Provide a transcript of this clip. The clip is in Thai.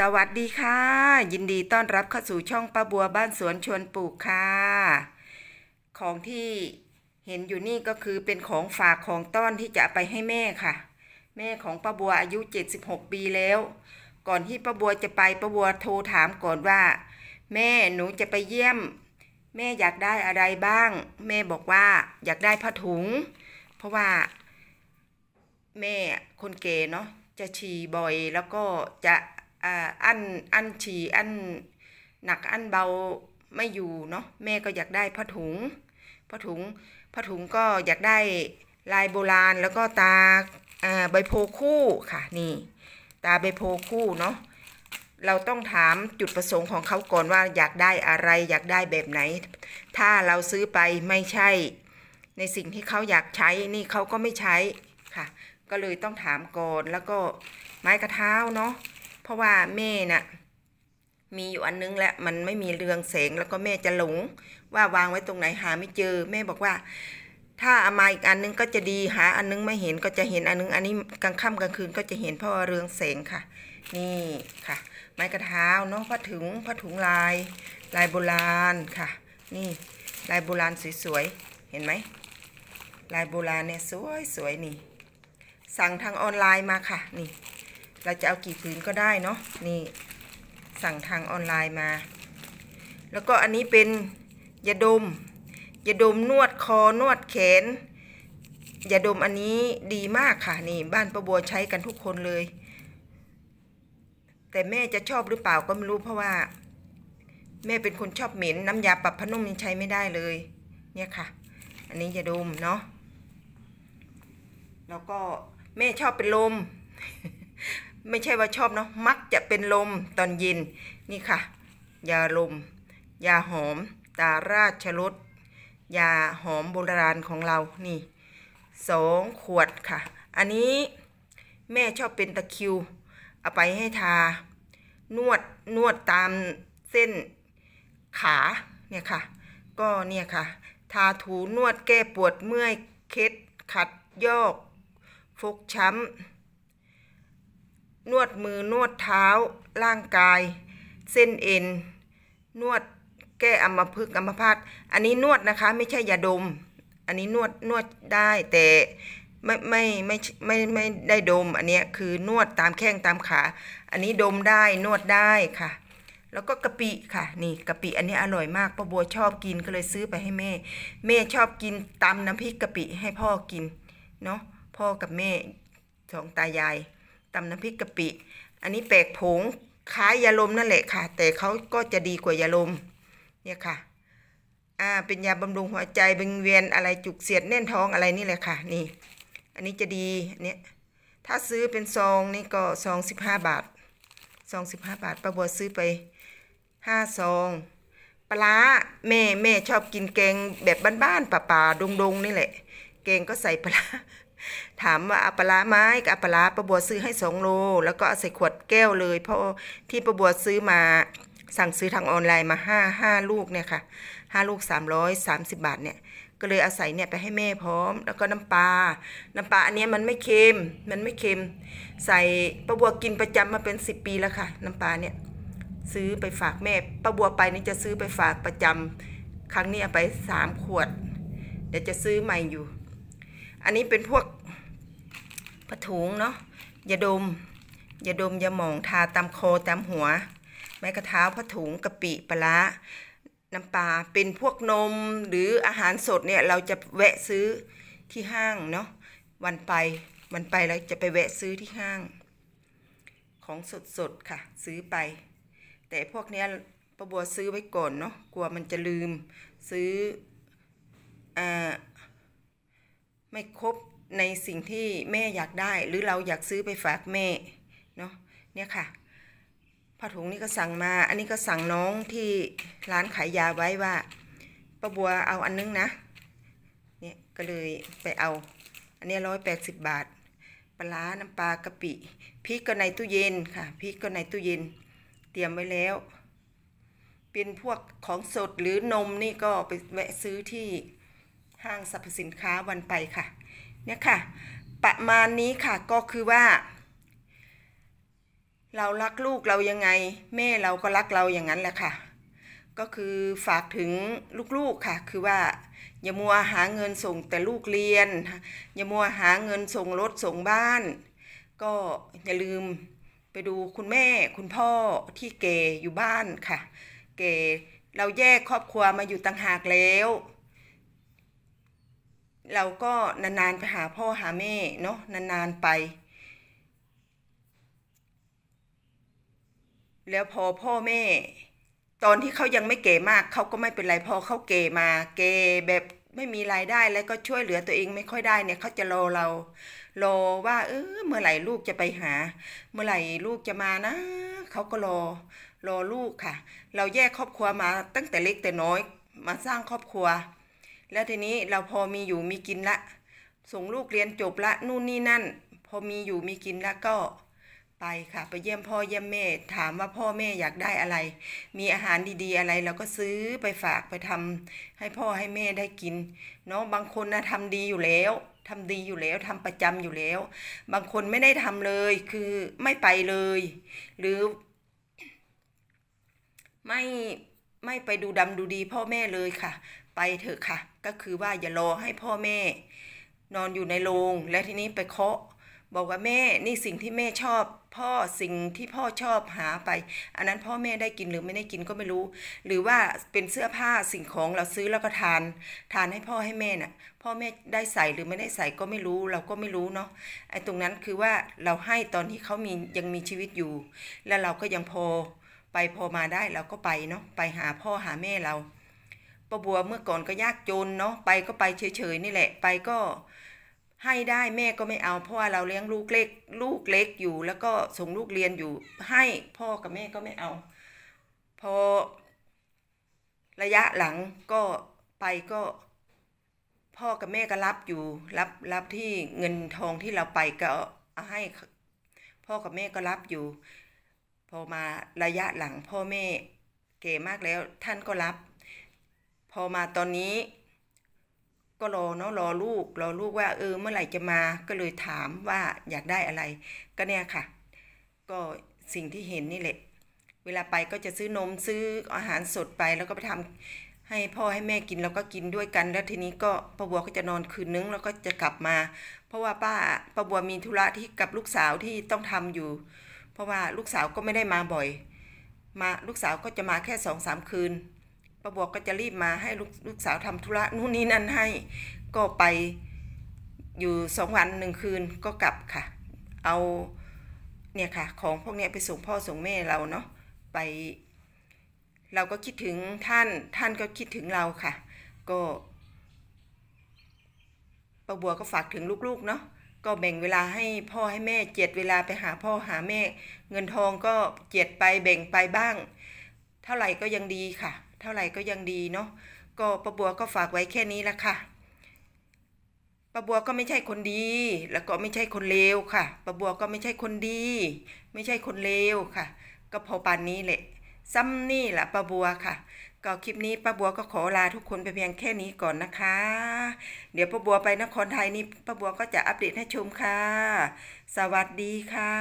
สวัสดีค่ะ ยินดีต้อนรับเข้าสู่ช่องป้าบัวบ้านสวนชวนปลูกค่ะ ของที่เห็นอยู่นี่ก็คือเป็นของฝากของต้อนที่จะไปให้แม่ค่ะ แม่ของป้าบัวอายุ 76 ปีแล้ว ก่อนที่ป้าบัวจะไปป้าบัวโทรถามก่อนว่า แม่หนูจะไปเยี่ยม แม่อยากได้อะไรบ้าง แม่บอกว่าอยากได้ผ้าถุง เพราะว่า แม่คนเก๋เนาะจะฉี่บ่อยแล้วก็จะอัน อันฉี่อันหนักอันเบาไม่อยู่เนาะแม่ก็อยากได้ผ้าถุงผ้าถุงผ้าถุงก็อยากได้ลายโบราณแล้วก็ตาใบโพคู่ค่ะนี่ตาใบโพคู่เนาะเราต้องถามจุดประสงค์ของเขาก่อนว่าอยากได้อะไรอยากได้แบบไหน ถ้าเราซื้อไปไม่ใช่ ในสิ่งที่เขาอยากใช้นี่เขาก็ไม่ใช้ค่ะ ก็เลยต้องถามก่อนแล้วก็ไม้กระเท้าเนาะเพราะว่าแม่นะ่ะมีอยู่อันนึงแหละมันไม่มีเรืองแสงแล้วก็แม่จะหลงว่าวางไว้ตรงไหนหาไม่เจอแม่บอกว่า ถ้าเอามาอีกอันนึงก็จะดีหาอันนึงไม่เห็นก็จะเห็นอันนึงอันนี้กลางค่ำกลางคืน ก็จะเห็นเพราะว่าเรืองแสงค่ะ นี่ค่ะ ไม้กระเท้าเนาะผ้าถุงผ้าถุงลาย ลายโบราณค่ะ นี่ ลายโบราณสวยๆเห็นไหมลายโบราณเนี่ยสวยๆนี่ สั่งทางออนไลน์มาค่ะ นี่เราจะเอากี่ผืนก็ได้เนาะนี่สั่งทางออนไลน์มา แล้วก็อันนี้เป็นยาดมยาดมนวดคอนวดแขนยาดมอันนี้ดีมากค่ะนี่บ้านประบัวใช้กันทุกคนเลย แต่แม่จะชอบหรือเปล่าก็ไม่รู้เพราะว่า แม่เป็นคนชอบเหม็นน้ำยาปรับพนุ่มยังใช้ไม่ได้เลย เนี่ยค่ะ อันนี้ยาดมเนาะแล้วก็แม่ชอบเป็นลมไม่ใช่ว่าชอบเนาะ มักจะเป็นลมตอนยินนี่ค่ะ ยาลมยาหอมตาราชรสยาหอมโบราณของเรา นี่ สองขวดค่ะ อันนี้แม่ชอบเป็นตะคิว เอาไปให้ทานวด นวดตามเส้นขาเนี่ยค่ะ ก็เนี่ยค่ะ ทาถูนวดแก้ปวดเมื่อยเคล็ด ขัดยอกฟกช้ำนวดมือนวดเท้าร่างกาย เส้นเอ็นนวดแก้อัมพฤกษ์อัมพาตอันนี้นวดนะคะไม่ใช่ยาดม อันนี้นวดนวดได้แต่ไม่ไม่ไม่ไม่ ไม่ได้ดมอันนี้คือนวดตามแข้งตามขา อันนี้ดมได้นวดได้ค่ะ แล้วก็กะปิค่ะ นี่ กะปิ อันนี้อร่อยมากพ่อบัวชอบกินก็เลยซื้อไปให้แม่ แม่ชอบกินตำน้ำพริกกะปิให้พ่อกินเนาะพ่อกับแม่สองตายายตำน้ำพริกกะปิ อันนี้แปลกผงคล้ายยาลมนั่นแหละค่ะ แต่เขาก็จะดีกว่ายาลมเนี่ยค่ะ อ่าเป็นยาบำรุงหัวใจบึงเวียนอะไรจุกเสียดแน่นท้องอะไรนี่แหละค่ะนี่ อันนี้จะดีเนี่ยถ้าซื้อเป็นซองนี่ก็ซองสิบห้าบาทซองสิบห้าบาท ประบัวซื้อไปห้าซองปลาแม่แม่ชอบกินแกงแบบบ้านๆป่าๆดงๆนี่แหละแกงก็ใส่ปลาถามว่าอัปลาไม้กับอัปลาประบัวซื้อให้สองโล แล้วก็ใส่ขวดแก้วเลย เพราะที่ประบัวซื้อมาสั่งซื้อทางออนไลน์มาห้าห้าลูกเนี่ยค่ะห้าลูกสามร้อยสามสิบบาทเนี่ยก็เลยอาศัยเนี่ยไปให้แม่พร้อมแล้วก็น้ำปลา น้ำปลาอันนี้มันไม่เค็มมันไม่เค็มใส่ประบัวกินประจำมาเป็นสิบปีแล้วค่ะ น้ำปลาเนี่ยซื้อไปฝากแม่ประบัวไปนี่จะซื้อไปฝากประจำครั้งนี้เอาไปสามขวดเดี๋ยวจะซื้อใหม่อยู่อันนี้เป็นพวกผถุงเนาะยาดมยาดมยาหมอง ทาตามคอตามหัว แม้กระเท้าผ้าถุงกะปิปลาน้ำปลา เป็นพวกนมหรืออาหารสดเนี่ยเราจะแวะซื้อที่ห้างเนาะวันไปวันไปเราจะไปแวะซื้อที่ห้าง ของสดสดค่ะซื้อไป แต่พวกเนี้ยประบัวซื้อไว้ก่อนเนาะกลัวมันจะลืมซื้ออ่าไม่ครบในสิ่งที่แม่อยากได้หรือเราอยากซื้อไปฝากแม่เนาะเนี่ยค่ะผ้าถุงนี่ก็สั่งมาอันนี้ก็สั่งน้องที่ร้านขายยาไว้ว่าป้าบัวเอาอันนึงนะเนี่ยก็เลยไปเอา อันนี้ร้อยแปดสิบบาทปลาน้ำปลากะปิพริกก็ในตู้เย็นค่ะพริกก็ในตู้เย็น เตรียมไว้แล้ว เป็นพวกของสดหรือนมนี่ก็ไปแวะซื้อที่ห้างสรรพสินค้าวันไปค่ะเนี่ยค่ะ ประมาณนี้ค่ะก็คือว่า เรารักลูกเรายังไง แม่เราก็รักเราอย่างนั้นแหละค่ะ ก็คือฝากถึงลูกๆค่ะ คือว่า อย่ามัวหาเงินส่ง แต่ลูกเรียนอย่ามัวหาเงินส่งรถส่งบ้าน ก็อย่าลืมไปดูคุณแม่คุณพ่อที่เกอยู่บ้านค่ะ เกเราแยกครอบครัวมาอยู่ต่างหากแล้วเราก็นานๆไปหาพ่อหา แม่ เนาะนานๆไป แล้วพอพ่อ แม่ ตอนที่เขายังไม่เก๋มากเขาก็ไม่เป็นไรพอเขาเก๋มา เก๋แบบไม่มีรายได้แล้วก็ช่วยเหลือตัวเอง ไม่ค่อยได้เนี่ยเขาจะรอเรารอว่าเออเมื่อไหร่ลูกจะไปหา เมื่อไหร่ลูกจะมานะเขาก็รอ รอลูกค่ะ เราแยกครอบครัวมาตั้งแต่เล็กแต่น้อยมาสร้างครอบครัวแล้วทีนี้เราพอมีอยู่มีกินละ ส่งลูกเรียนจบละนู่นนี่นั่น พอมีอยู่มีกินละก็ไปค่ะไปเยี่ยมพ่อเยี่ยมแม่ ถามว่าพ่อแม่อยากได้อะไร มีอาหารดี ๆ อะไร เราก็ซื้อไปฝากไปทำ ให้พ่อให้แม่ได้กิน เนาะบางคนนะทำดีอยู่แล้วทำดีอยู่แล้วทำประจำอยู่แล้ว บางคนไม่ได้ทำเลย คือไม่ไปเลย หรือไม่ไม่ไปดูดำดูดี พ่อแม่เลยค่ะไปเถอะค่ะ ก็คือว่าอย่ารอให้พ่อแม่นอนอยู่ในโรง และทีนี้ไปเคาะบอกว่าแม่นี่สิ่งที่แม่ชอบ พ่อสิ่งที่พ่อชอบหาไป อันนั้นพ่อแม่ได้กินหรือไม่ได้กินก็ไม่รู้ หรือว่าเป็นเสื้อผ้าสิ่งของเราซื้อแล้วก็ทานทานให้พ่อให้แม่น่ะ พ่อแม่ได้ใส่หรือไม่ได้ใส่ก็ไม่รู้เราก็ไม่รู้เนาะ ไอ้ตรงนั้นคือว่าเราให้ตอนที่เขามียังมีชีวิตอยู่ แล้วเราก็ยังพอไปพอมาได้เราก็ไปเนาะ ไปหาพ่อหาแม่เราป้าบัวเมื่อก่อนก็ยากจนเนาะไปก็ไปเฉยๆนี่แหละ ไปก็ให้ได้แม่ก็ไม่เอาเพราะว่าเราเลี้ยงลูกเล็ก ลูกเล็กอยู่ แล้วก็ส่งลูกเรียนอยู่ให้พ่อกับแม่ก็ไม่เอา พอระยะหลังก็ไปก็พ่อกับแม่ก็รับอยู่ รับรับที่เงินทองที่เราไปก็ให้พ่อกับแม่ก็รับอยู่ พอมาระยะหลังพ่อแม่เก่มากแล้วท่านก็รับพอมาตอนนี้ก็รอเนาะรอลูกรอลูกว่า เออ เมื่อไหร่จะมาก็เลยถามว่าอยากได้อะไร ก็เนี่ยค่ะ ก็สิ่งที่เห็นนี่แหละเวลาไปก็จะซื้อนมซื้ออาหารสดไปแล้วก็ไปทำให้พ่อให้แม่กินแล้วก็กินด้วยกัน แล้วทีนี้ก็ป้าบัวก็จะนอนคืนนึงแล้วก็จะกลับมา เพราะว่าป้าป้าบัวมีธุระที่กับลูกสาวที่ต้องทำอยู่ เพราะว่าลูกสาวก็ไม่ได้มาบ่อย มาลูกสาวก็จะมาแค่สองสามคืนประบัวก็จะรีบมาให้ ลูกลูกสาวทำธุระนู่นนี่นั่นให้ ก็ไปอยู่สองวันหนึ่งคืนก็กลับค่ะ เอาเนี่ยค่ะ ของพวกนี้ไปส่งพ่อส่งแม่เราเนาะ ไป เราก็คิดถึงท่านท่านก็คิดถึงเราค่ะ ก็ประบัวก็ฝากถึงลูกๆเนาะ ก็แบ่งเวลาให้พ่อให้แม่ เจ็ดเวลาไปหาพ่อหาแม่ เงินทองก็เจ็ดไปแบ่งไปบ้าง เท่าไหร่ก็ยังดีค่ะท่าไหร่ก็ยังดีเนาะ ก็ประบัวก็ฝากไว้แค่นี้ละค่ะประบัวก็ไม่ใช่คนดี แล้วก็ไม่ใช่คนเลวค่ะประบัวก็ไม่ใช่คนดี ไม่ใช่คนเลวค่ะ ก็พอปานนี้แหละซ้ำนี่แหละประบัวค่ะ ก็คลิปนี้ป้าบัวก็ขอลาทุกคนไปเพียงแค่นี้ก่อนนะคะ เดี๋ยวป้าบัวไปนครไทยนี่ป้าบัวก็จะอัปเดตให้ชมค่ะ สวัสดีค่ะ